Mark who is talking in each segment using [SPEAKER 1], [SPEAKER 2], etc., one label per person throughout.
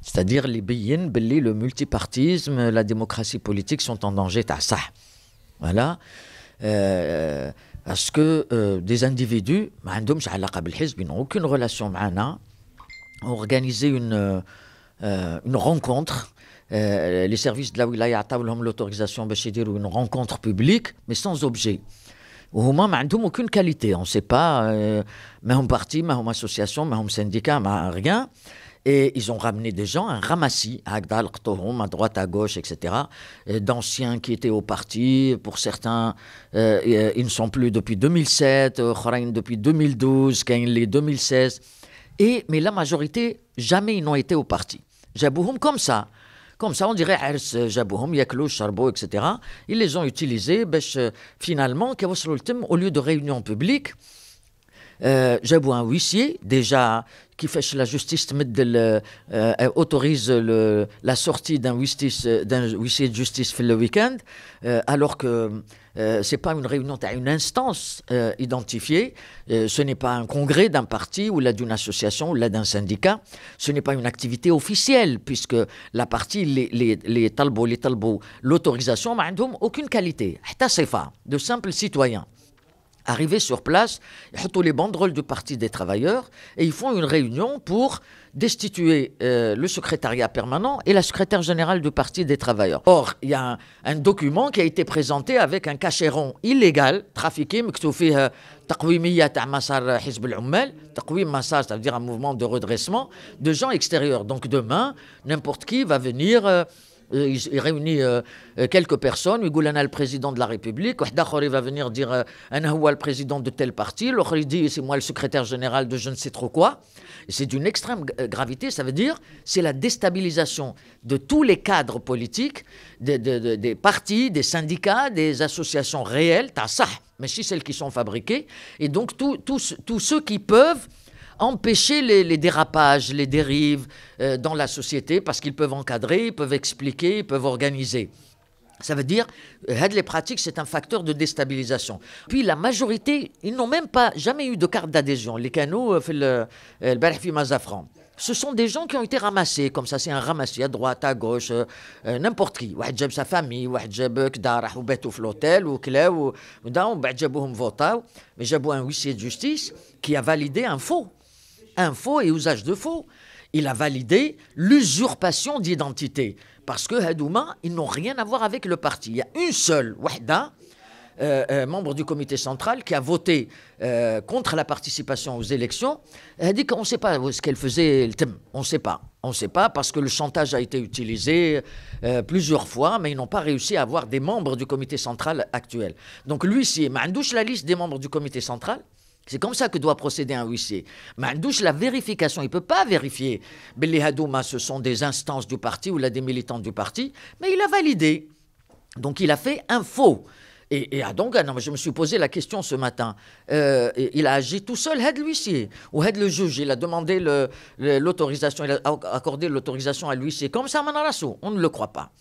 [SPEAKER 1] C'est-à-dire les billines, le multipartisme, la démocratie politique sont en danger, t'as ça. Voilà. Euh, parce que euh, des individus, bah, ils n'ont aucune relation معنا, bah, ont organisé une, euh, rencontre. Euh, les services de la wilaya ont l'autorisation bah, de une rencontre publique, mais sans objet. Et ils n'ont aucune qualité on ne sait pas Mais en parti mais association mais syndicat mais rien et ils ont ramené des gens, un ramassis, à à droite, à gauche, etc., euh, d'anciens qui étaient au parti. Pour certains, euh, euh, ils ne sont plus depuis 2007, depuis 2012, les 2016. Et, mais la majorité, jamais ils n'ont été au parti. Jabouhoum, comme ça. Comme ça, on dirait Hers, Jabouhoum, Yaklou, Charbo, etc. Ils les ont utilisés, finalement, au lieu de réunion publique? euh, Jabou un huissier, déjà qui euh, euh, autorise la sortie d'un la sortie justice d'un دان justice جوستيس le week euh, alors que c'est pas une réunion, à une instance identifiée. ce n'est pas un congrès d'un parti ou là d'une association ou d'un syndicat. Ce n'est pas une activité officielle puisque la partie, les, les, les talbots, les talbots, l'autorisation, n'ont aucune qualité. De simples citoyens. Arrivés sur place, ils les banderoles du Parti des travailleurs et ils font une réunion pour destituer euh, le secrétariat permanent et la secrétaire générale du Parti des travailleurs. Or, il y a un, document qui a été présenté avec un cacheron illégal, trafiqué, mais à dire un mouvement de redressement de gens extérieurs donc demain n'importe qui va venir euh, euh, il, réunit euh, quelques personnes, Ougoulana le président de la République, il va venir dire euh, Anahoua le président de tel parti, l'autre dit c'est moi le secrétaire général de je ne sais trop quoi. C'est d'une extrême gravité, ça veut dire c'est la déstabilisation de tous les cadres politiques, des, partis, des syndicats, des associations réelles, t'as ça, mais si celles qui sont fabriquées, et donc tous ceux qui peuvent empêcher les, dérapages, les dérives euh, dans la société parce qu'ils peuvent encadrer, ils peuvent expliquer, ils peuvent organiser. Ça veut dire, euh, les pratiques, c'est un facteur de déstabilisation. Puis la majorité, ils n'ont même pas jamais eu de carte d'adhésion. Les canaux, euh, le Mazafran. Ce sont des gens qui ont été ramassés, comme ça, c'est un ramassé à droite, à gauche, n'importe qui. Wahed sa famille, wahed jab ou dans l'hôtel, ou kla, ou mais un huissier de justice qui a validé un faux. Infos et usage de faux. Il a validé l'usurpation d'identité. Parce que Hadouma, ils n'ont rien à voir avec le parti. Il y a une seule, Wahda, euh, euh, membre du comité central, qui a voté euh, contre la participation aux élections, elle dit qu'on ne sait pas ce qu'elle faisait, le on ne sait pas. On ne sait pas parce que le chantage a été utilisé plusieurs fois, mais ils n'ont pas réussi à avoir des membres du comité central actuel. Donc lui, si Mandouche la liste des membres du comité central, c'est comme ça que doit procéder un huissier. Mais douche la vérification, il ne peut pas vérifier. les Hadouma, ce sont des instances du parti ou là des militants du parti, mais il a validé. Donc il a fait un faux. Et, et à ah, Donga, ah, non, je me suis posé la question ce matin. Euh, il a agi tout seul, Had l'huissier, ou aide le juge. Il a demandé l'autorisation, il a accordé l'autorisation à l'huissier. Comme ça, on ne le croit pas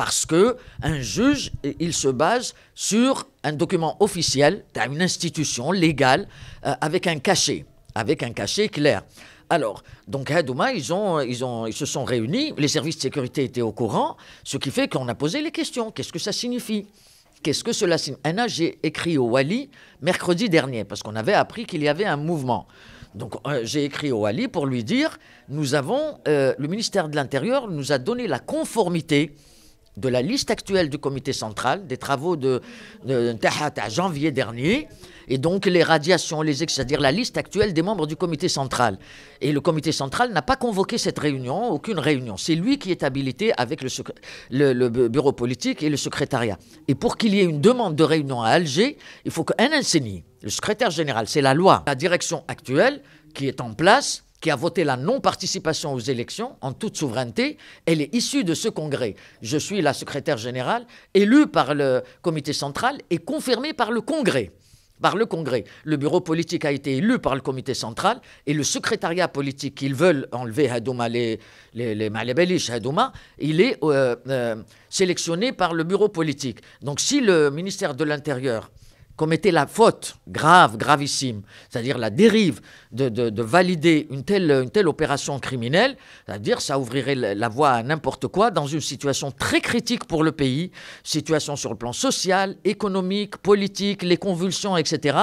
[SPEAKER 1] parce que un juge, il se base sur un document officiel d'une institution légale euh, avec un cachet, avec un cachet clair. Alors, donc à Douma, ils, ont, ils, ont, ils se sont réunis, les services de sécurité étaient au courant, ce qui fait qu'on a posé les questions. Qu'est-ce que ça signifie Qu'est-ce que cela signifie Anna, j'ai écrit au Wali mercredi dernier, parce qu'on avait appris qu'il y avait un mouvement. Donc euh, j'ai écrit au Wali pour lui dire, nous avons, euh, le ministère de l'Intérieur nous a donné la conformité de la liste actuelle du comité central, des travaux de, de, janvier dernier, et donc les radiations, les c'est-à-dire la liste actuelle des membres du comité central. Et le comité central n'a pas convoqué cette réunion, aucune réunion. C'est lui qui est habilité avec le, le, bureau politique et le secrétariat. Et pour qu'il y ait une demande de réunion à Alger, il faut qu'un insigne, le secrétaire général, c'est la loi, la direction actuelle qui est en place, qui a voté la non-participation aux élections en toute souveraineté, elle est issue de ce congrès. Je suis la secrétaire générale, élue par le comité central et confirmée par le congrès. Par le Congrès. Le bureau politique a été élu par le comité central et le secrétariat politique qu'ils veulent enlever, les, les, il est euh, euh, sélectionné par le bureau politique. Donc si le ministère de l'Intérieur commettait la faute grave, gravissime, c'est-à-dire la dérive de, valider une telle, opération criminelle, c'est-à-dire ça ouvrirait la voie à n'importe quoi dans une situation très critique pour le pays, situation sur le plan social, économique, politique, les convulsions, etc.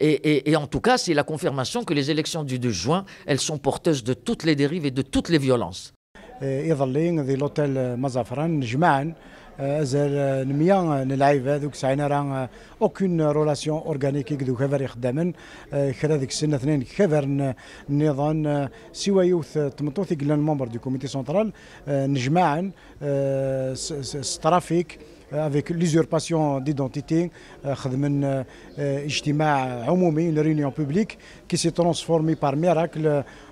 [SPEAKER 1] Et, en tout cas, c'est la confirmation que les élections du 2 juin, elles sont porteuses de toutes les dérives et de toutes les violences.
[SPEAKER 2] Eh, nous avons eu de relation organique qui a été faite. Nous avons eu une relation organique qui a été faite. Nous avons eu une relation organique avec les membres du comité central. Euh, Nous avons eu ce trafic euh, avec l'usurpation d'identité. Euh, Nous avons une réunion publique qui s'est transformée par miracle.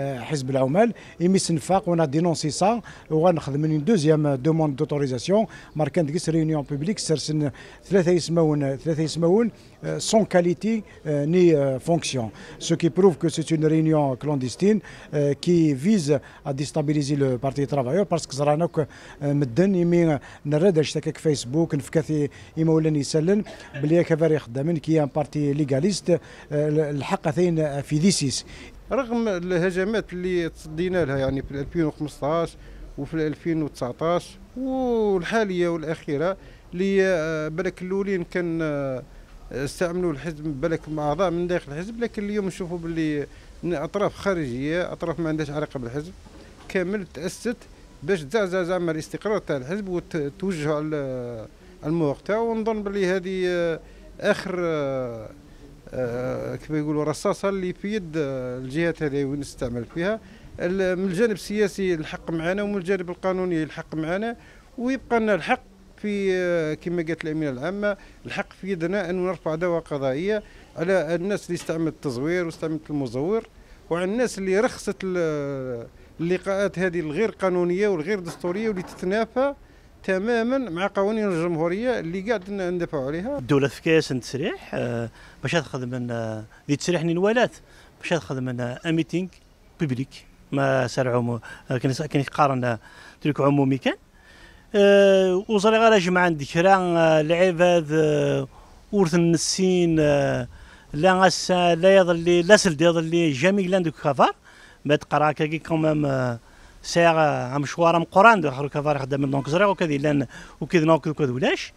[SPEAKER 2] Euh, Et puis, a dénoncé ça, on a fait une deuxième demande d'autorisation marquant que réunion publique, c'est euh, sans qualité euh, ni fonction. Ce qui prouve que c'est une réunion clandestine qui vise à déstabiliser le Parti travailleur parce que nous Facebook, avec Facebook, des Facebook, رغم الهجمات اللي تصدينا لها يعني في 2015 وفي 2019 والحاليه والاخيره اللي آه، بالك الاولين كان آه، استعملوا الحزب بالك مع اعضاء من داخل الحزب لكن اليوم نشوفوا باللي اطراف خارجيه اطراف ما عندهاش علاقه بالحزب كامل تاسست باش تزعزع زعما الاستقرار تاع الحزب وتوجه على آه، المواقع ونظن بلي هذه اخر آه، كما يقولوا رصاصه اللي في يد آه، الجهات هذه ونستعمل فيها من الجانب السياسي الحق معنا ومن الجانب القانوني الحق معنا ويبقى لنا الحق في آه، كما قالت الامينه العامه الحق في يدنا ان نرفع دعوى قضائيه على الناس اللي استعملت التزوير واستعملت المزور وعلى الناس اللي رخصت اللقاءات هذه الغير قانونيه
[SPEAKER 3] والغير دستوريه واللي تتنافى تماما مع قوانين الجمهوريه اللي قاعد ندافعوا عليها الدوله في كاس تسريح آه، باش تاخذ من آه، ذي تسريح الوالات باش تاخذ من آه، اميتينغ بيبليك ما سرع كان كان يقارن تلك عمومي كان وزري غير جمع عندي راه العباد ورث النسين لا غاس لا يظل لا سلد يظل جامي لاندوك كفار ما تقرا كي كومام ساعه آه، مشوار دو دوخ كفار خدام دونك زريغ كدي لان وكذا نوك وكذا ولاش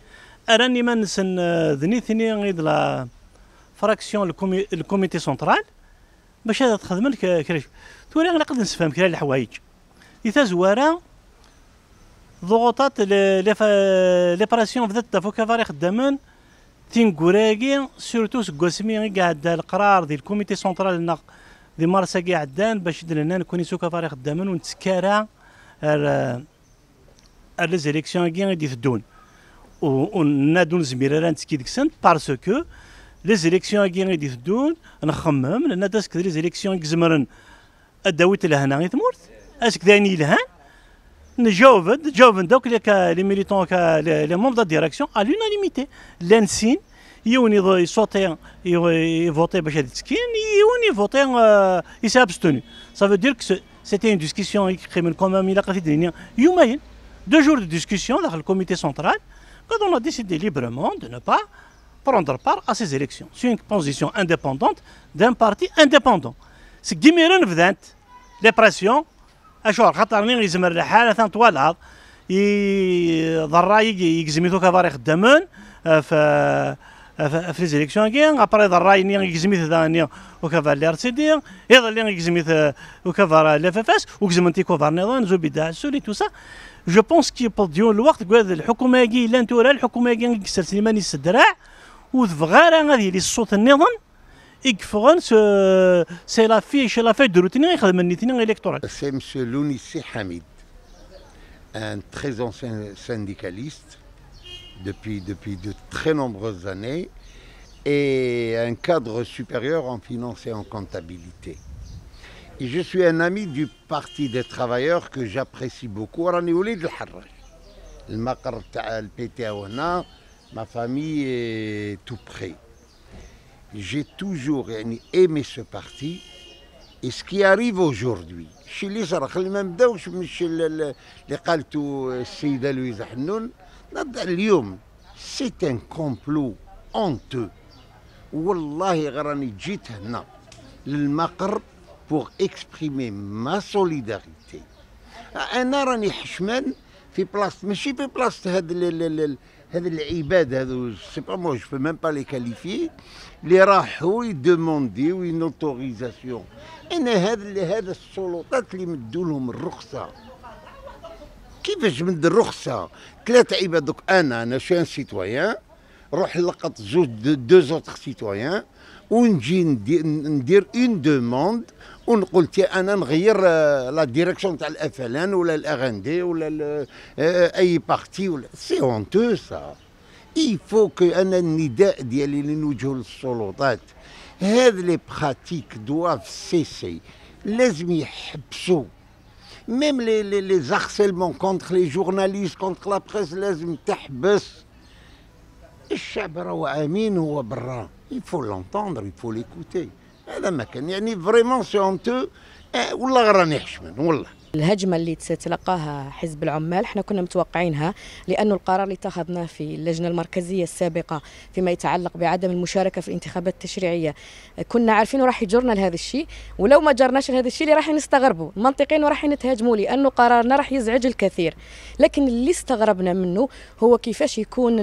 [SPEAKER 3] اراني ما نسن آه، ذني ثني غيد لا فراكسيون الكوميتي سنترال باش هذا تخدم لك آه، كريش توري انا نقدر نسفهم كلا الحوايج اذا زوارا ضغوطات لي براسيون بدات تافو كفار خدامين تينكوراكي سورتو سكواسمي قاعد القرار ديال الكوميتي سنترال مارسا كي عدان باش درنا نكون يسوكا فريق خدام ونتسكارا ال لي زيليكسيون كي غادي تدون ونادو نزمير راه نتسكي ديك سنت باسكو لي زيليكسيون كي غادي تدون نخمم لان داسك لي زيليكسيون كزمرن الداويت لهنا غي تمورت اسك داني لهان نجاوبن نجاوبن دوك لي ميليتون لي مومب دا ديريكسيون ا لونانيميتي لانسين E il e e a voté pour il et il s'est abstenu. Ça veut dire que c'était une discussion quand même, il a deux jours de discussion dans le comité central, quand on a décidé librement de ne pas prendre part à ces élections. sur une position indépendante d'un parti indépendant. C'est une les pressions, في ليزيليكسيون كي ابري الراي ني يكزميت ني وكافا لي ار سي دي ايضا اللي يكزميت وكافا لي اف اف اس وكزمنتي كوفا نظام زو سولي تو سا جو بونس كي بوديو الوقت كواد الحكومه كي لان تورا الحكومه كي كسر سليماني السدراع وذفغارا غادي لي الصوت النظام يكفغن سي لا فيش لا في دروتني يخدم النيتني الكترونيك سي مسيو لوني سي حميد
[SPEAKER 4] ان تري انسيان سانديكاليست depuis, depuis de très nombreuses années et un cadre supérieur en finance et en comptabilité. Et je suis un ami du Parti des travailleurs que j'apprécie beaucoup. Ma famille est tout près. J'ai toujours aimé ce parti. Et ce qui arrive aujourd'hui, chez les même chez les Kaltou, Louise نبدا اليوم سي ان كومبلو اونتو والله غراني جيت هنا للمقر بوغ اكسبريمي ما سوليداريتي انا راني حشمان في بلاصه ماشي في بلاصه هاد هاد العباد هادو سي با مو جو ميم با لي كاليفي اللي راحوا يدومونديو اون اوتوريزاسيون انا هاد هاد السلطات اللي مدوا لهم الرخصه كيفاش من الرخصه ثلاثه عباد دوك انا انا شو ان سيتويان نروح نلقط زوج دو زوتر سيتويان ونجي ندير اون دوموند ونقول تي انا نغير لا آه، ديريكسيون تاع الاف ال ان آه، آه، ولا الاغ ان دي ولا اي بارتي ولا سي هونتو سا يفو كو انا النداء ديالي اللي نوجهه للسلطات هاد لي براتيك دواف سيسي لازم يحبسوا ميم لي لي لي زارسيلمون كونتخ لي جورناليست كونتخ لا بريس لازم تحبس الشعب راهو امين هو برا il faut l'entendre il هذا ما كان يعني
[SPEAKER 5] فريمون سي اونتو آه، والله راني حشمان والله الهجمه اللي تلقاها حزب العمال احنا كنا متوقعينها لانه القرار اللي اتخذناه في اللجنه المركزيه السابقه فيما يتعلق بعدم المشاركه في الانتخابات التشريعيه كنا عارفين راح يجرنا لهذا الشيء ولو ما جرناش لهذا الشيء اللي راح نستغربوا منطقيا وراح نتهاجموا لانه قرارنا راح يزعج الكثير لكن اللي استغربنا منه هو كيفاش يكون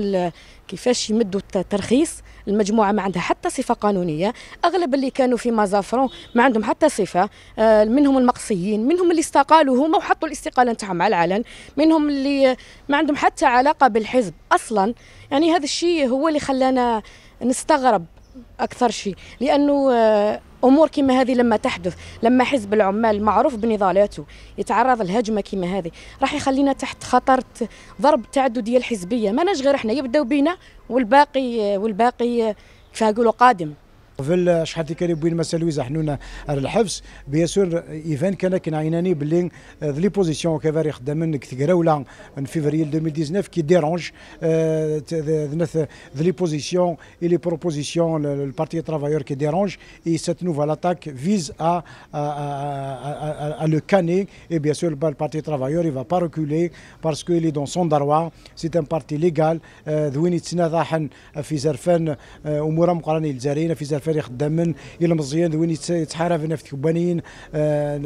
[SPEAKER 5] كيفاش يمدوا الترخيص المجموعه ما عندها حتى صفه قانونيه اغلب اللي كانوا في مازافرون ما عندهم حتى صفه آه، منهم المقصيين منهم اللي استقالوا هما وحطوا الاستقاله نتاعهم على العلن منهم اللي ما عندهم حتى علاقه بالحزب اصلا يعني هذا الشيء هو اللي خلانا نستغرب اكثر شيء لانه آه، امور كما هذه لما تحدث لما حزب العمال معروف بنضالاته يتعرض لهجمه كما هذه راح يخلينا تحت خطر ضرب تعدديه الحزبيه ماناش غير احنا يبداو بينا والباقي والباقي كيف قادم
[SPEAKER 2] في شحال كاري بوين لويزا حنونا الحبس بياسور ايفان كان كان عيناني بلي آه، لي بوزيسيون كافاري خدامن كثقرا ولا من فيفريل 2019 كي ديرونج ذنث لي بوزيسيون اي لي بروبوزيسيون البارتي ترافايور كي ديرونج اي سيت نوفال اتاك فيز ا لو كاني اي بياسور البارتي ترافايور le parti travailleur il va pas reculer parce qu'il est dans son droit ذوين يتسنى ضاحن في زرفان آه، امور مقارنه الجزائريين في زرفان الفريق خدامين الى مزيان ذوين هنا في ثكبانيين آه،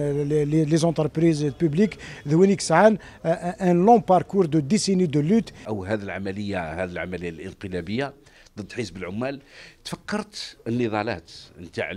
[SPEAKER 2] لي زونتربريز بوبليك ذوين يكسعان ان لون باركور دو ديسيني دو لوت
[SPEAKER 6] او هذه العمليه هذه العمليه الانقلابيه ضد حزب العمال تفكرت النضالات نتاع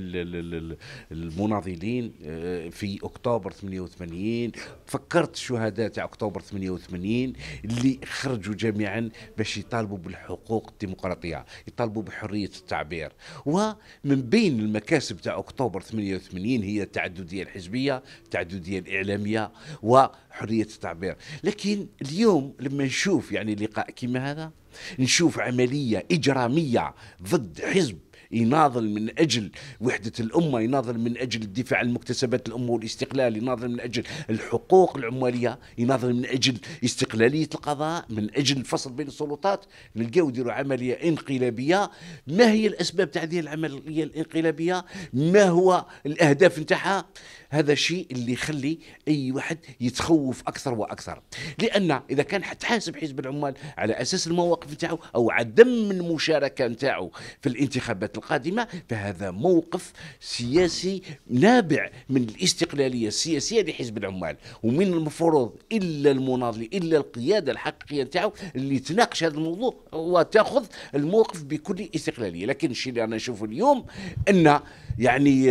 [SPEAKER 6] المناضلين آه، في اكتوبر 88 تفكرت الشهداء تاع اكتوبر 88 اللي خرجوا جميعا باش يطالبوا بالحقوق الديمقراطيه يطالبوا بحريه التعبير ومن بين المكاسب تاع اكتوبر 88 هي التعدديه الحزبيه التعدديه الاعلاميه وحريه التعبير لكن اليوم لما نشوف يعني لقاء كما هذا نشوف عملية إجرامية ضد حزب يناضل من اجل وحده الامه يناضل من اجل الدفاع عن مكتسبات الامه والاستقلال يناضل من اجل الحقوق العماليه يناضل من اجل استقلاليه القضاء من اجل الفصل بين السلطات نلقاو يديروا عمليه انقلابيه ما هي الاسباب تاع هذه العمليه الانقلابيه ما هو الاهداف نتاعها هذا الشيء اللي يخلي اي واحد يتخوف اكثر واكثر لان اذا كان حتحاسب حزب العمال على اساس المواقف نتاعو او عدم المشاركه نتاعو في الانتخابات القادمة فهذا موقف سياسي نابع من الاستقلالية السياسية لحزب العمال ومن المفروض إلا المناضل إلا القيادة الحقيقية نتاعو اللي تناقش هذا الموضوع وتاخذ الموقف بكل استقلالية لكن الشيء اللي أنا نشوفه اليوم أن يعني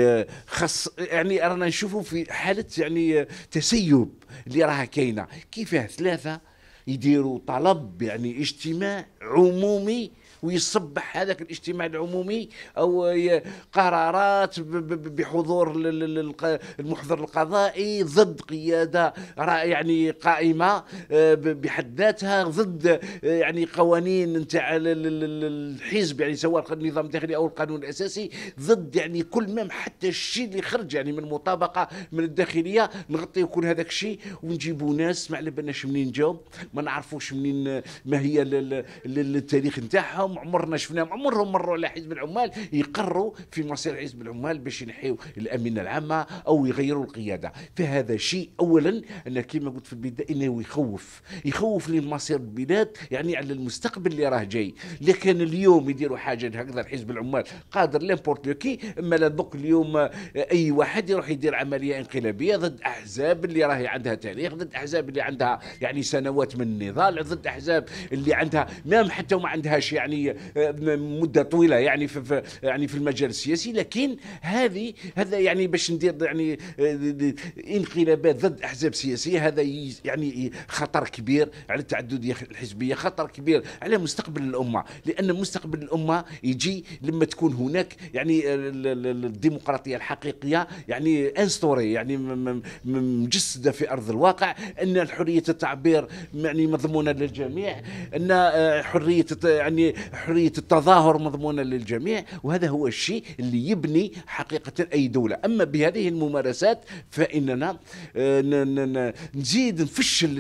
[SPEAKER 6] خص يعني رانا نشوفه في حالة يعني تسيب اللي راها كاينة كيفاه ثلاثة يديروا طلب يعني اجتماع عمومي ويصبح هذاك الاجتماع العمومي او قرارات بحضور المحضر القضائي ضد قياده يعني قائمه آه، بحد ذاتها ضد آه، يعني قوانين نتاع الحزب يعني سواء النظام الداخلي او القانون الاساسي ضد يعني كل ما حتى الشيء اللي خرج يعني من مطابقه من الداخليه نغطي كل هذاك الشيء ونجيبوا ناس ما على بالناش منين جاوا ما نعرفوش منين آه، ما هي التاريخ نتاعهم ما عمرنا شفناهم عمرهم مروا على حزب العمال يقروا في مصير حزب العمال باش ينحيوا الامينه العامه او يغيروا القياده فهذا شيء اولا ان كما قلت في البدايه انه يخوف يخوف للمصير البلاد يعني على المستقبل اللي راه جاي لكن اليوم يديروا حاجه هكذا حزب العمال قادر ليمبورت كي اما دوك اليوم اي واحد يروح يدير عمليه انقلابيه ضد احزاب اللي راهي عندها تاريخ ضد احزاب اللي عندها يعني سنوات من النضال ضد احزاب اللي عندها مام حتى ما عندهاش يعني يعني آه، مده طويله يعني في يعني في المجال السياسي لكن هذه هذا يعني باش ندير يعني آه، انقلابات ضد احزاب سياسيه هذا يعني خطر كبير على التعدديه الحزبيه خطر كبير على مستقبل الامه لان مستقبل الامه يجي لما تكون هناك يعني آه، الديمقراطيه الحقيقيه يعني انستوري يعني مجسده في ارض الواقع ان حريه التعبير يعني مضمونه للجميع ان حريه يعني حريه التظاهر مضمونه للجميع وهذا هو الشيء اللي يبني حقيقه اي دوله اما بهذه الممارسات فاننا آه، نزيد نفشل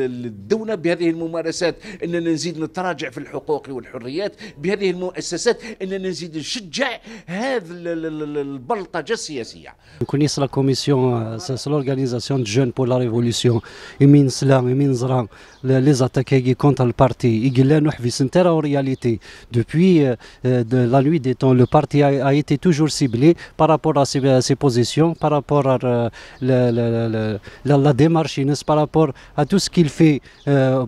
[SPEAKER 6] الدوله بهذه الممارسات اننا نزيد نتراجع في الحقوق والحريات بهذه المؤسسات اننا نزيد نشجع هذا البلطجه السياسيه
[SPEAKER 7] كونيس لا كوميسيون سي لورغانيزاسيون جون بور لا ريفوليسيون يمين سلام يمين زران لي زاتاكي كونتر البارتي يقلا نحفي سنتيرا ورياليتي رياليتي Depuis euh, euh, de la nuit des temps, le parti a, été toujours ciblé par rapport à ses, positions, par rapport à euh, la, démarche par rapport à tout ce qu'il fait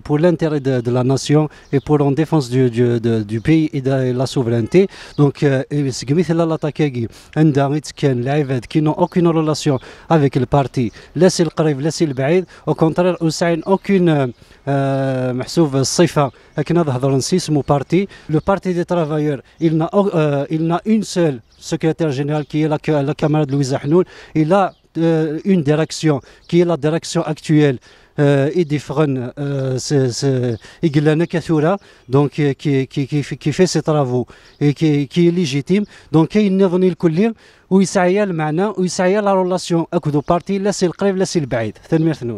[SPEAKER 7] pour l'intérêt de, la nation et pour en défense du, pays et de la souveraineté. Donc, qui n'ont aucune relation avec le parti. Laissez le laissez le Au contraire, Hussein, aucune محسوب aucune لكن هذا نسيسمو le Parti des travailleurs, euh, il n'a une seule secrétaire générale qui est la, camarade Louise Ahnoul. Il a euh, une direction qui est la direction actuelle. qui, qui, fait ses travaux et qui, est légitime. Donc il n'y venu le de où يسعي la relation avec le Parti. Il c'est le القريب لا سي le تنميرتنون